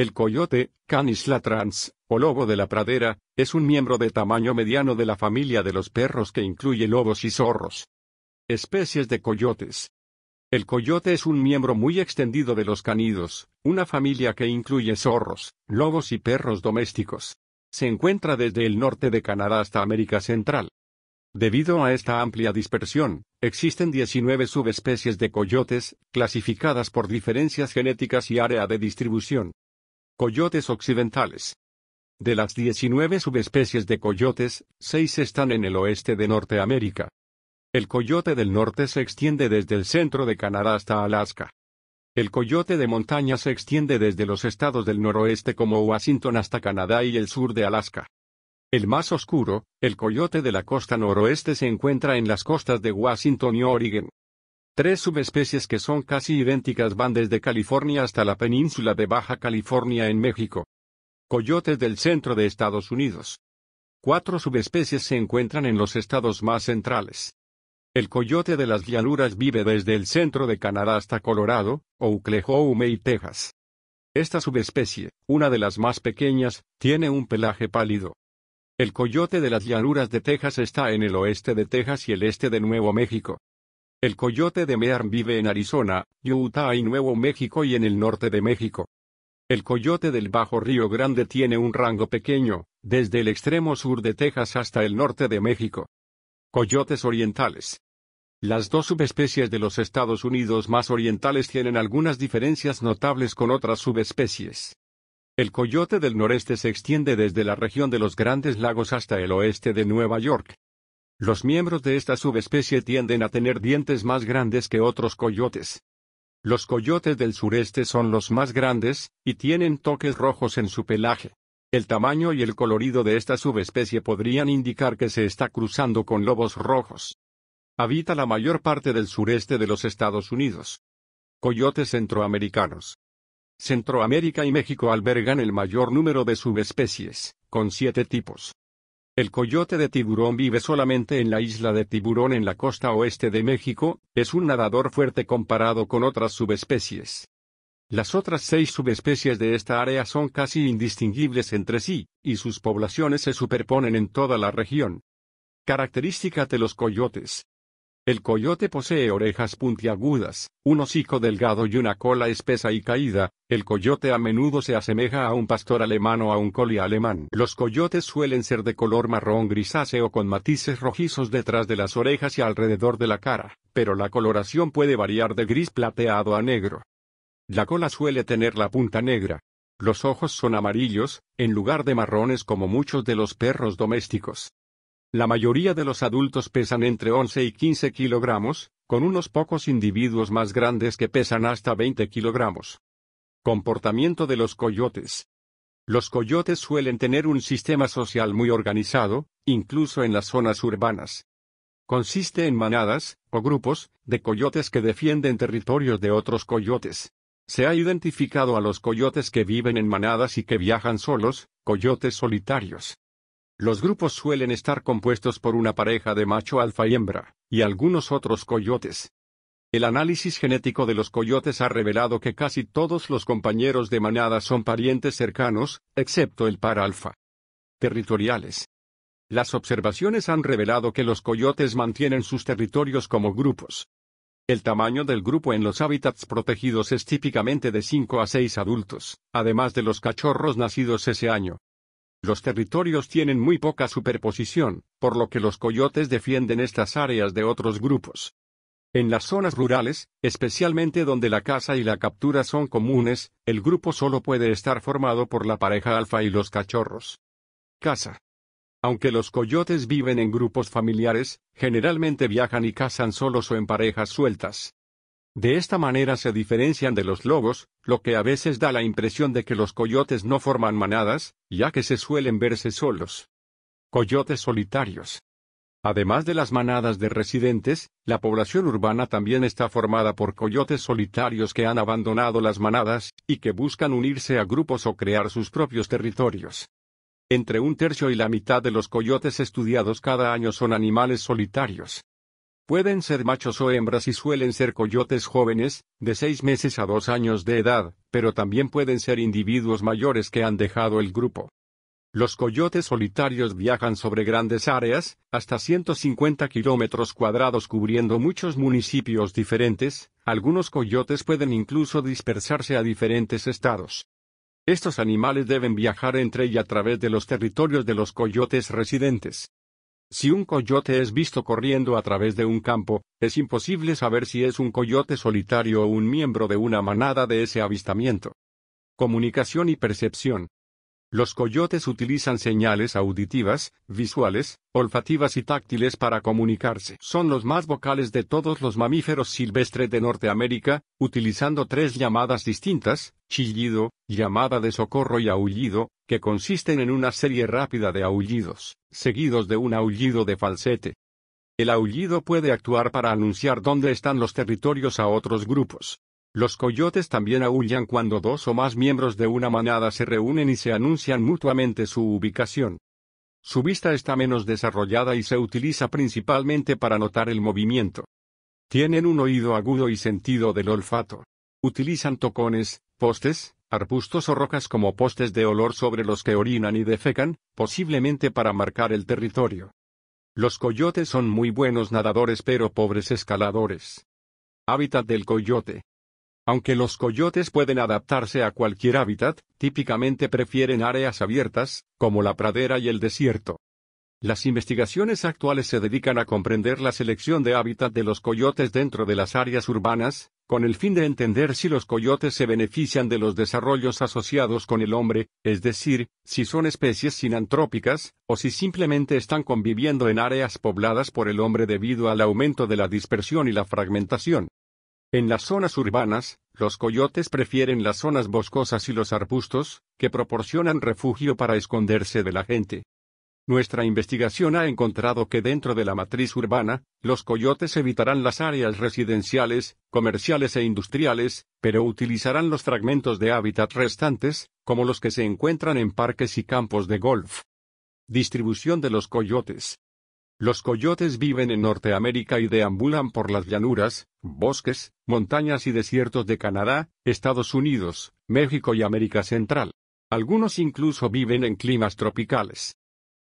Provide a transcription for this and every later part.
El coyote, Canis latrans, o lobo de la pradera, es un miembro de tamaño mediano de la familia de los perros que incluye lobos y zorros. Especies de coyotes. El coyote es un miembro muy extendido de los canidos, una familia que incluye zorros, lobos y perros domésticos. Se encuentra desde el norte de Canadá hasta América Central. Debido a esta amplia dispersión, existen 19 subespecies de coyotes, clasificadas por diferencias genéticas y área de distribución. Coyotes occidentales. De las 19 subespecies de coyotes, 6 están en el oeste de Norteamérica. El coyote del norte se extiende desde el centro de Canadá hasta Alaska. El coyote de montaña se extiende desde los estados del noroeste como Washington hasta Canadá y el sur de Alaska. El más oscuro, el coyote de la costa noroeste se encuentra en las costas de Washington y Oregon. Tres subespecies que son casi idénticas van desde California hasta la península de Baja California en México. Coyotes del centro de Estados Unidos. Cuatro subespecies se encuentran en los estados más centrales. El coyote de las llanuras vive desde el centro de Canadá hasta Colorado, Oklahoma y Texas. Esta subespecie, una de las más pequeñas, tiene un pelaje pálido. El coyote de las llanuras de Texas está en el oeste de Texas y el este de Nuevo México. El coyote de Mearn vive en Arizona, Utah y Nuevo México y en el norte de México. El coyote del Bajo Río Grande tiene un rango pequeño, desde el extremo sur de Texas hasta el norte de México. Coyotes orientales. Las dos subespecies de los Estados Unidos más orientales tienen algunas diferencias notables con otras subespecies. El coyote del noreste se extiende desde la región de los Grandes Lagos hasta el oeste de Nueva York, los miembros de esta subespecie tienden a tener dientes más grandes que otros coyotes. Los coyotes del sureste son los más grandes, y tienen toques rojos en su pelaje. El tamaño y el colorido de esta subespecie podrían indicar que se está cruzando con lobos rojos. Habita la mayor parte del sureste de los Estados Unidos. Coyotes centroamericanos. Centroamérica y México albergan el mayor número de subespecies, con siete tipos. El coyote de tiburón vive solamente en la isla de tiburón en la costa oeste de México, es un nadador fuerte comparado con otras subespecies. Las otras seis subespecies de esta área son casi indistinguibles entre sí, y sus poblaciones se superponen en toda la región. Característica de los coyotes. El coyote posee orejas puntiagudas, un hocico delgado y una cola espesa y caída, el coyote a menudo se asemeja a un pastor alemán o a un coli alemán. Los coyotes suelen ser de color marrón grisáceo con matices rojizos detrás de las orejas y alrededor de la cara, pero la coloración puede variar de gris plateado a negro. La cola suele tener la punta negra. Los ojos son amarillos, en lugar de marrones como muchos de los perros domésticos. La mayoría de los adultos pesan entre 11 y 15 kilogramos, con unos pocos individuos más grandes que pesan hasta 20 kilogramos. Comportamiento de los coyotes. Los coyotes suelen tener un sistema social muy organizado, incluso en las zonas urbanas. Consiste en manadas, o grupos, de coyotes que defienden territorios de otros coyotes. Se ha identificado a los coyotes que viven en manadas y que viajan solos, coyotes solitarios. Los grupos suelen estar compuestos por una pareja de macho alfa y hembra, y algunos otros coyotes. El análisis genético de los coyotes ha revelado que casi todos los compañeros de manada son parientes cercanos, excepto el par alfa. Territoriales. Las observaciones han revelado que los coyotes mantienen sus territorios como grupos. El tamaño del grupo en los hábitats protegidos es típicamente de 5 a 6 adultos, además de los cachorros nacidos ese año. Los territorios tienen muy poca superposición, por lo que los coyotes defienden estas áreas de otros grupos. En las zonas rurales, especialmente donde la caza y la captura son comunes, el grupo solo puede estar formado por la pareja alfa y los cachorros. Caza. Aunque los coyotes viven en grupos familiares, generalmente viajan y cazan solos o en parejas sueltas. De esta manera se diferencian de los lobos, lo que a veces da la impresión de que los coyotes no forman manadas, ya que se suelen verse solos. Coyotes solitarios. Además de las manadas de residentes, la población urbana también está formada por coyotes solitarios que han abandonado las manadas, y que buscan unirse a grupos o crear sus propios territorios. Entre un tercio y la mitad de los coyotes estudiados cada año son animales solitarios. Pueden ser machos o hembras y suelen ser coyotes jóvenes, de 6 meses a 2 años de edad, pero también pueden ser individuos mayores que han dejado el grupo. Los coyotes solitarios viajan sobre grandes áreas, hasta 150 kilómetros cuadrados cubriendo muchos municipios diferentes, algunos coyotes pueden incluso dispersarse a diferentes estados. Estos animales deben viajar entre y a través de los territorios de los coyotes residentes. Si un coyote es visto corriendo a través de un campo, es imposible saber si es un coyote solitario o un miembro de una manada de ese avistamiento. Comunicación y percepción. Los coyotes utilizan señales auditivas, visuales, olfativas y táctiles para comunicarse. Son los más vocales de todos los mamíferos silvestres de Norteamérica, utilizando tres llamadas distintas, chillido, llamada de socorro y aullido, que consisten en una serie rápida de aullidos, seguidos de un aullido de falsete. El aullido puede actuar para anunciar dónde están los territorios a otros grupos. Los coyotes también aullan cuando dos o más miembros de una manada se reúnen y se anuncian mutuamente su ubicación. Su vista está menos desarrollada y se utiliza principalmente para notar el movimiento. Tienen un oído agudo y sentido del olfato. Utilizan tocones, postes, arbustos o rocas como postes de olor sobre los que orinan y defecan, posiblemente para marcar el territorio. Los coyotes son muy buenos nadadores pero pobres escaladores. Hábitat del coyote. Aunque los coyotes pueden adaptarse a cualquier hábitat, típicamente prefieren áreas abiertas, como la pradera y el desierto. Las investigaciones actuales se dedican a comprender la selección de hábitat de los coyotes dentro de las áreas urbanas, con el fin de entender si los coyotes se benefician de los desarrollos asociados con el hombre, es decir, si son especies sinantrópicas, o si simplemente están conviviendo en áreas pobladas por el hombre debido al aumento de la dispersión y la fragmentación. En las zonas urbanas, los coyotes prefieren las zonas boscosas y los arbustos, que proporcionan refugio para esconderse de la gente. Nuestra investigación ha encontrado que dentro de la matriz urbana, los coyotes evitarán las áreas residenciales, comerciales e industriales, pero utilizarán los fragmentos de hábitat restantes, como los que se encuentran en parques y campos de golf. Distribución de los coyotes. Los coyotes viven en Norteamérica y deambulan por las llanuras, bosques, montañas y desiertos de Canadá, Estados Unidos, México y América Central. Algunos incluso viven en climas tropicales.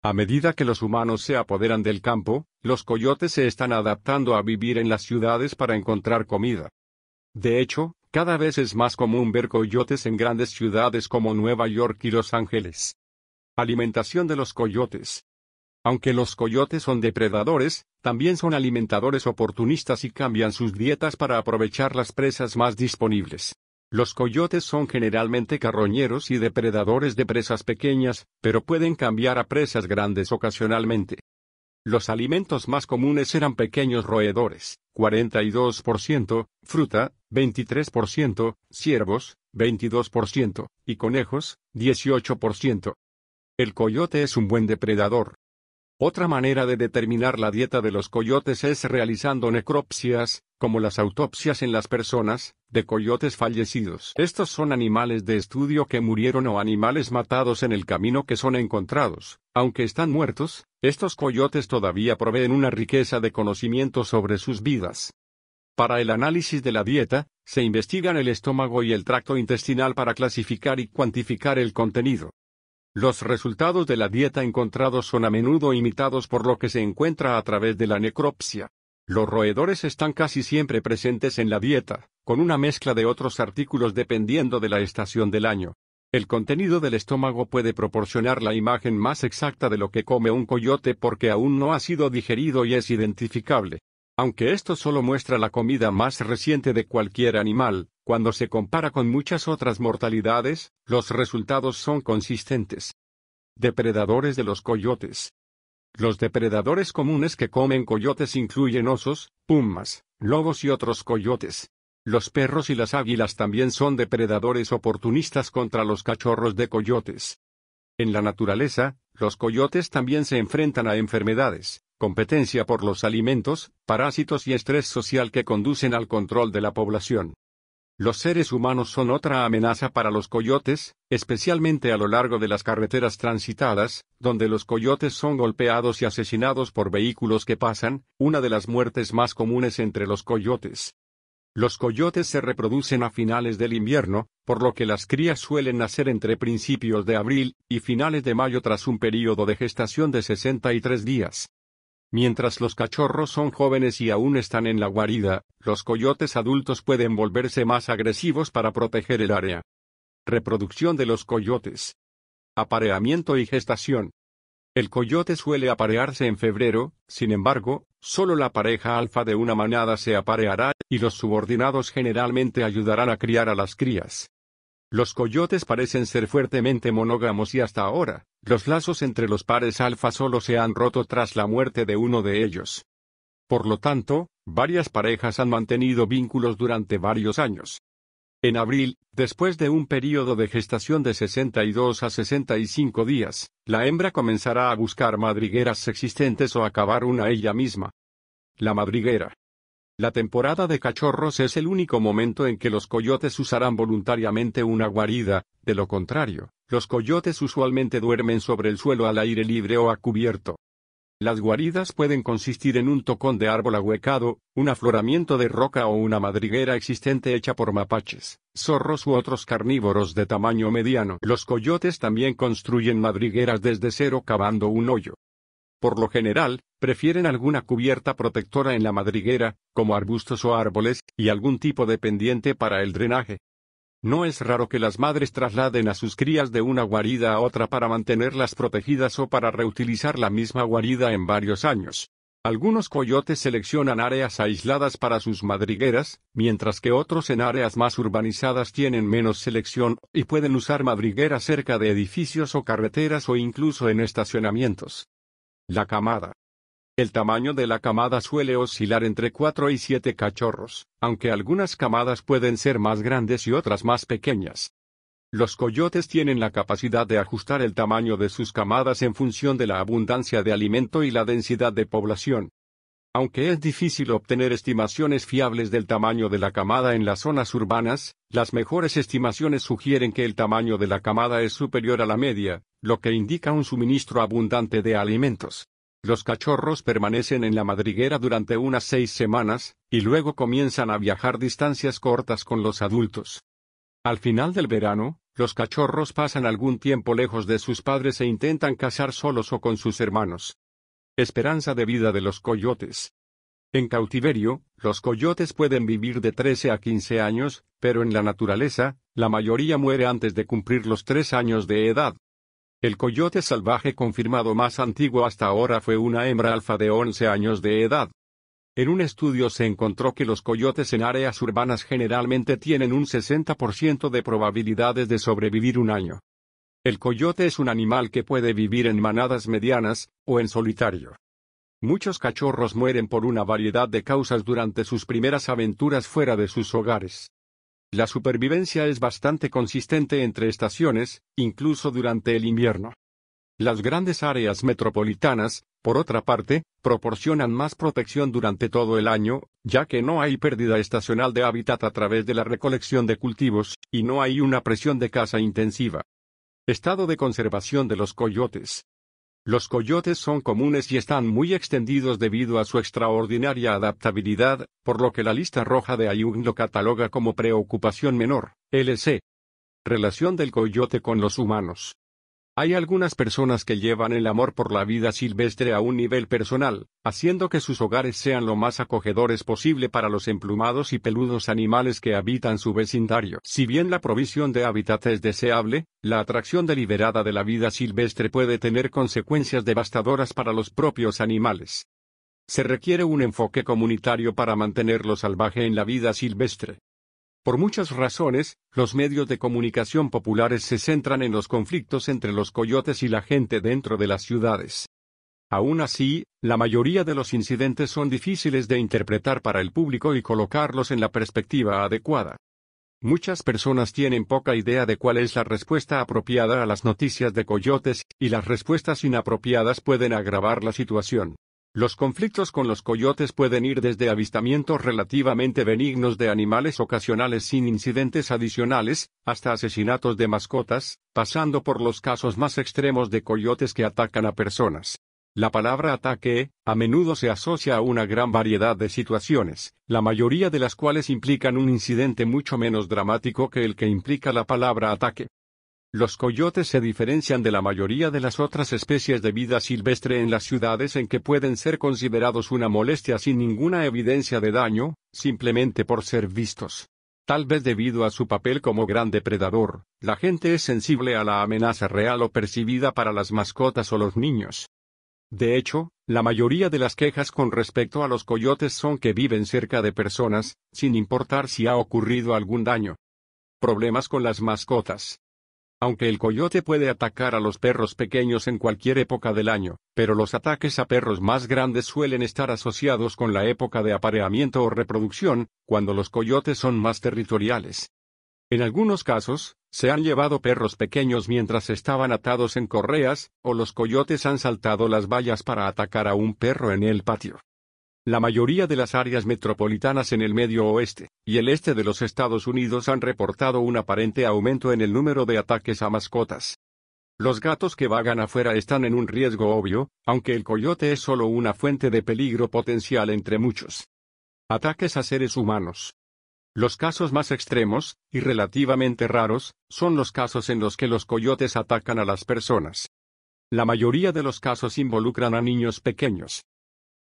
A medida que los humanos se apoderan del campo, los coyotes se están adaptando a vivir en las ciudades para encontrar comida. De hecho, cada vez es más común ver coyotes en grandes ciudades como Nueva York y Los Ángeles. Alimentación de los coyotes. Aunque los coyotes son depredadores, también son alimentadores oportunistas y cambian sus dietas para aprovechar las presas más disponibles. Los coyotes son generalmente carroñeros y depredadores de presas pequeñas, pero pueden cambiar a presas grandes ocasionalmente. Los alimentos más comunes eran pequeños roedores, 42%, fruta, 23%, ciervos, 22%, y conejos, 18%. El coyote es un buen depredador, otra manera de determinar la dieta de los coyotes es realizando necropsias, como las autopsias en las personas, de coyotes fallecidos. Estos son animales de estudio que murieron o animales matados en el camino que son encontrados. Aunque están muertos, estos coyotes todavía proveen una riqueza de conocimiento sobre sus vidas. Para el análisis de la dieta, se investigan el estómago y el tracto intestinal para clasificar y cuantificar el contenido. Los resultados de la dieta encontrados son a menudo imitados por lo que se encuentra a través de la necropsia. Los roedores están casi siempre presentes en la dieta, con una mezcla de otros artículos dependiendo de la estación del año. El contenido del estómago puede proporcionar la imagen más exacta de lo que come un coyote porque aún no ha sido digerido y es identificable. Aunque esto solo muestra la comida más reciente de cualquier animal, cuando se compara con muchas otras mortalidades, los resultados son consistentes. Depredadores de los coyotes. Los depredadores comunes que comen coyotes incluyen osos, pumas, lobos y otros coyotes. Los perros y las águilas también son depredadores oportunistas contra los cachorros de coyotes. En la naturaleza, los coyotes también se enfrentan a enfermedades, competencia por los alimentos, parásitos y estrés social que conducen al control de la población. Los seres humanos son otra amenaza para los coyotes, especialmente a lo largo de las carreteras transitadas, donde los coyotes son golpeados y asesinados por vehículos que pasan, una de las muertes más comunes entre los coyotes. Los coyotes se reproducen a finales del invierno, por lo que las crías suelen nacer entre principios de abril y finales de mayo tras un período de gestación de 63 días. Mientras los cachorros son jóvenes y aún están en la guarida, los coyotes adultos pueden volverse más agresivos para proteger el área. Reproducción de los coyotes. Apareamiento y gestación. El coyote suele aparearse en febrero, sin embargo, solo la pareja alfa de una manada se apareará, y los subordinados generalmente ayudarán a criar a las crías. Los coyotes parecen ser fuertemente monógamos y hasta ahora, los lazos entre los pares alfa solo se han roto tras la muerte de uno de ellos. Por lo tanto, varias parejas han mantenido vínculos durante varios años. En abril, después de un período de gestación de 62 a 65 días, la hembra comenzará a buscar madrigueras existentes o a cavar una ella misma. La madriguera, la temporada de cachorros es el único momento en que los coyotes usarán voluntariamente una guarida, de lo contrario, los coyotes usualmente duermen sobre el suelo al aire libre o a cubierto. Las guaridas pueden consistir en un tocón de árbol ahuecado, un afloramiento de roca o una madriguera existente hecha por mapaches, zorros u otros carnívoros de tamaño mediano. Los coyotes también construyen madrigueras desde cero cavando un hoyo. Por lo general, prefieren alguna cubierta protectora en la madriguera, como arbustos o árboles, y algún tipo de pendiente para el drenaje. No es raro que las madres trasladen a sus crías de una guarida a otra para mantenerlas protegidas o para reutilizar la misma guarida en varios años. Algunos coyotes seleccionan áreas aisladas para sus madrigueras, mientras que otros en áreas más urbanizadas tienen menos selección y pueden usar madrigueras cerca de edificios o carreteras o incluso en estacionamientos. La camada. El tamaño de la camada suele oscilar entre 4 y 7 cachorros, aunque algunas camadas pueden ser más grandes y otras más pequeñas. Los coyotes tienen la capacidad de ajustar el tamaño de sus camadas en función de la abundancia de alimento y la densidad de población. Aunque es difícil obtener estimaciones fiables del tamaño de la camada en las zonas urbanas, las mejores estimaciones sugieren que el tamaño de la camada es superior a la media, lo que indica un suministro abundante de alimentos. Los cachorros permanecen en la madriguera durante unas seis semanas, y luego comienzan a viajar distancias cortas con los adultos. Al final del verano, los cachorros pasan algún tiempo lejos de sus padres e intentan cazar solos o con sus hermanos. Esperanza de vida de los coyotes. En cautiverio, los coyotes pueden vivir de 13 a 15 años, pero en la naturaleza, la mayoría muere antes de cumplir los 3 años de edad. El coyote salvaje confirmado más antiguo hasta ahora fue una hembra alfa de 11 años de edad. En un estudio se encontró que los coyotes en áreas urbanas generalmente tienen un 60% de probabilidades de sobrevivir un año. El coyote es un animal que puede vivir en manadas medianas, o en solitario. Muchos cachorros mueren por una variedad de causas durante sus primeras aventuras fuera de sus hogares. La supervivencia es bastante consistente entre estaciones, incluso durante el invierno. Las grandes áreas metropolitanas, por otra parte, proporcionan más protección durante todo el año, ya que no hay pérdida estacional de hábitat a través de la recolección de cultivos, y no hay una presión de caza intensiva. Estado de conservación de los coyotes. Los coyotes son comunes y están muy extendidos debido a su extraordinaria adaptabilidad, por lo que la lista roja de Ayun lo cataloga como preocupación menor, LC. Relación del coyote con los humanos. Hay algunas personas que llevan el amor por la vida silvestre a un nivel personal, haciendo que sus hogares sean lo más acogedores posible para los emplumados y peludos animales que habitan su vecindario. Si bien la provisión de hábitat es deseable, la atracción deliberada de la vida silvestre puede tener consecuencias devastadoras para los propios animales. Se requiere un enfoque comunitario para mantener lo salvaje en la vida silvestre. Por muchas razones, los medios de comunicación populares se centran en los conflictos entre los coyotes y la gente dentro de las ciudades. Aún así, la mayoría de los incidentes son difíciles de interpretar para el público y colocarlos en la perspectiva adecuada. Muchas personas tienen poca idea de cuál es la respuesta apropiada a las noticias de coyotes, y las respuestas inapropiadas pueden agravar la situación. Los conflictos con los coyotes pueden ir desde avistamientos relativamente benignos de animales ocasionales sin incidentes adicionales, hasta asesinatos de mascotas, pasando por los casos más extremos de coyotes que atacan a personas. La palabra ataque, a menudo se asocia a una gran variedad de situaciones, la mayoría de las cuales implican un incidente mucho menos dramático que el que implica la palabra ataque. Los coyotes se diferencian de la mayoría de las otras especies de vida silvestre en las ciudades en que pueden ser considerados una molestia sin ninguna evidencia de daño, simplemente por ser vistos. Tal vez debido a su papel como gran depredador, la gente es sensible a la amenaza real o percibida para las mascotas o los niños. De hecho, la mayoría de las quejas con respecto a los coyotes son que viven cerca de personas, sin importar si ha ocurrido algún daño. Problemas con las mascotas. Aunque el coyote puede atacar a los perros pequeños en cualquier época del año, pero los ataques a perros más grandes suelen estar asociados con la época de apareamiento o reproducción, cuando los coyotes son más territoriales. En algunos casos, se han llevado perros pequeños mientras estaban atados en correas, o los coyotes han saltado las vallas para atacar a un perro en el patio. La mayoría de las áreas metropolitanas en el medio oeste y el este de los Estados Unidos han reportado un aparente aumento en el número de ataques a mascotas. Los gatos que vagan afuera están en un riesgo obvio, aunque el coyote es solo una fuente de peligro potencial entre muchos. Ataques a seres humanos. Los casos más extremos, y relativamente raros, son los casos en los que los coyotes atacan a las personas. La mayoría de los casos involucran a niños pequeños.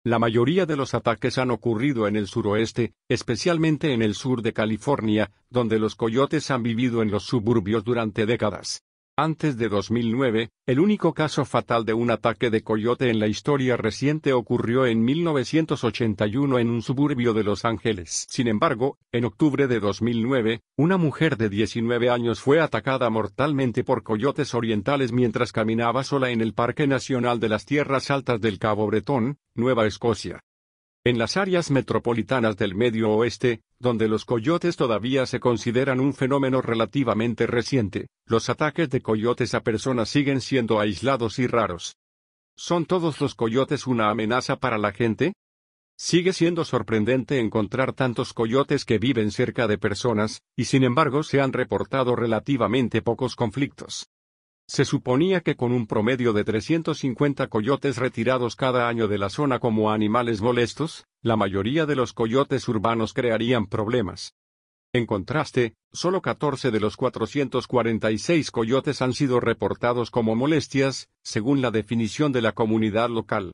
La mayoría de los ataques han ocurrido en el suroeste, especialmente en el sur de California, donde los coyotes han vivido en los suburbios durante décadas. Antes de 2009, el único caso fatal de un ataque de coyote en la historia reciente ocurrió en 1981 en un suburbio de Los Ángeles. Sin embargo, en octubre de 2009, una mujer de 19 años fue atacada mortalmente por coyotes orientales mientras caminaba sola en el Parque Nacional de las Tierras Altas del Cabo Bretón, Nueva Escocia. En las áreas metropolitanas del medio oeste, donde los coyotes todavía se consideran un fenómeno relativamente reciente, los ataques de coyotes a personas siguen siendo aislados y raros. ¿Son todos los coyotes una amenaza para la gente? Sigue siendo sorprendente encontrar tantos coyotes que viven cerca de personas, y sin embargo se han reportado relativamente pocos conflictos. Se suponía que con un promedio de 350 coyotes retirados cada año de la zona como animales molestos, la mayoría de los coyotes urbanos crearían problemas. En contraste, solo 14 de los 446 coyotes han sido reportados como molestias, según la definición de la comunidad local.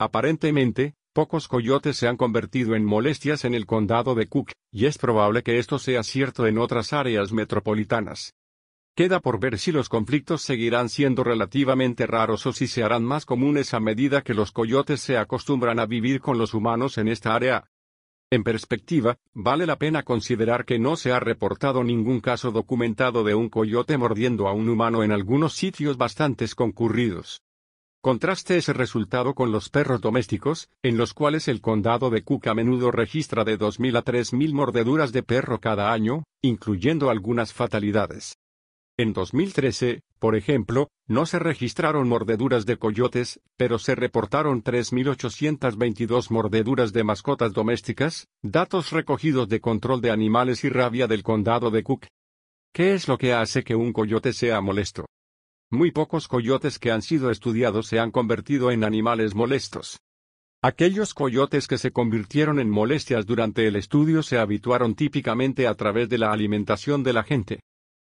Aparentemente, pocos coyotes se han convertido en molestias en el condado de Cook, y es probable que esto sea cierto en otras áreas metropolitanas. Queda por ver si los conflictos seguirán siendo relativamente raros o si se harán más comunes a medida que los coyotes se acostumbran a vivir con los humanos en esta área. En perspectiva, vale la pena considerar que no se ha reportado ningún caso documentado de un coyote mordiendo a un humano en algunos sitios bastante concurridos. Contraste ese resultado con los perros domésticos, en los cuales el condado de Cook a menudo registra de 2.000 a 3.000 mordeduras de perro cada año, incluyendo algunas fatalidades. En 2013, por ejemplo, no se registraron mordeduras de coyotes, pero se reportaron 3.822 mordeduras de mascotas domésticas, datos recogidos de control de animales y rabia del condado de Cook. ¿Qué es lo que hace que un coyote sea molesto? Muy pocos coyotes que han sido estudiados se han convertido en animales molestos. Aquellos coyotes que se convirtieron en molestias durante el estudio se habituaron típicamente a través de la alimentación de la gente.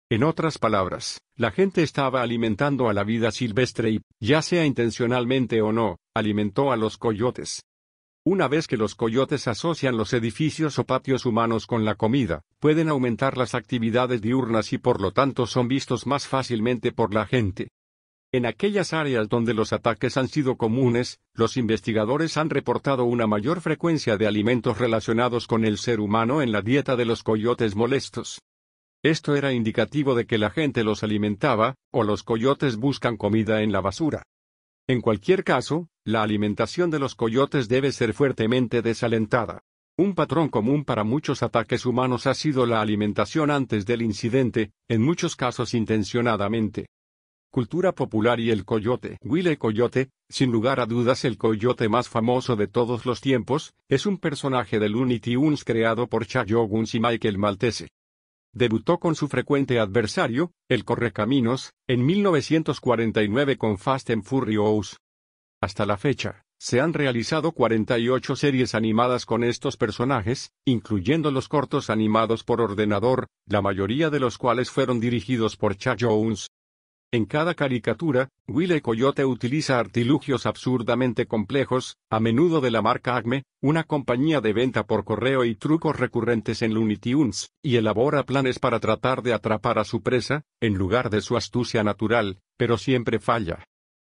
En otras palabras, la gente estaba alimentando a la vida silvestre y, ya sea intencionalmente o no, alimentó a los coyotes. Una vez que los coyotes asocian los edificios o patios humanos con la comida, pueden aumentar las actividades diurnas y por lo tanto son vistos más fácilmente por la gente. En aquellas áreas donde los ataques han sido comunes, los investigadores han reportado una mayor frecuencia de alimentos relacionados con el ser humano en la dieta de los coyotes molestos. Esto era indicativo de que la gente los alimentaba, o los coyotes buscan comida en la basura. En cualquier caso, la alimentación de los coyotes debe ser fuertemente desalentada. Un patrón común para muchos ataques humanos ha sido la alimentación antes del incidente, en muchos casos intencionadamente. Cultura popular y el coyote. Willy Coyote, sin lugar a dudas el coyote más famoso de todos los tiempos, es un personaje del Looney Tunes creado por Chayoguns y Michael Maltese. Debutó con su frecuente adversario, el Correcaminos, en 1949 con Fast and Furious. Hasta la fecha, se han realizado 48 series animadas con estos personajes, incluyendo los cortos animados por ordenador, la mayoría de los cuales fueron dirigidos por Cha Jones. En cada caricatura, Willy Coyote utiliza artilugios absurdamente complejos, a menudo de la marca Acme, una compañía de venta por correo y trucos recurrentes en Looney Tunes, y elabora planes para tratar de atrapar a su presa, en lugar de su astucia natural, pero siempre falla.